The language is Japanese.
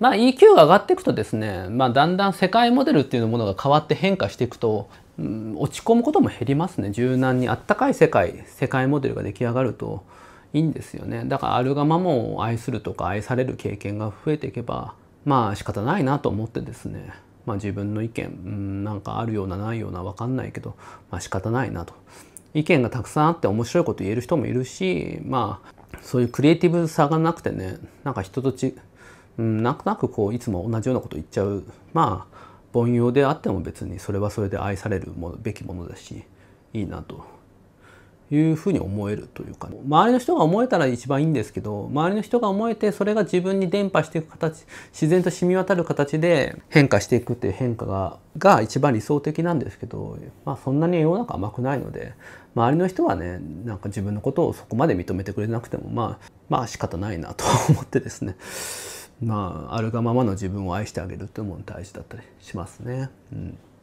まあ、EQ が上がっていくとですね、まあ、だんだん世界モデルっていうものが変わって変化していくと、うん、落ち込むことも減りますね柔軟にあったかい世界世界モデルが出来上がるといいんですよねだからあるがままを愛するとか愛される経験が増えていけばまあ仕方ないなと思ってですね、まあ、自分の意見、うん、なんかあるようなないような分かんないけど、まあ、仕方ないなと意見がたくさんあって面白いこと言える人もいるしまあそういうクリエイティブさがなくてねなんか人とちうん、なんとなくこういつも同じようなこと言っちゃうまあ凡庸であっても別にそれはそれで愛されるもべきものだしいいなというふうに思えるというか周りの人が思えたら一番いいんですけど周りの人が思えてそれが自分に伝播していく形自然と染み渡る形で変化していくっていう変化がが一番理想的なんですけど、まあ、そんなに世の中甘くないので周りの人はねなんか自分のことをそこまで認めてくれなくてもまあまあ仕方ないなと思ってですねまああるがままの自分を愛してあげるっていうのも大事だったりしますね。うん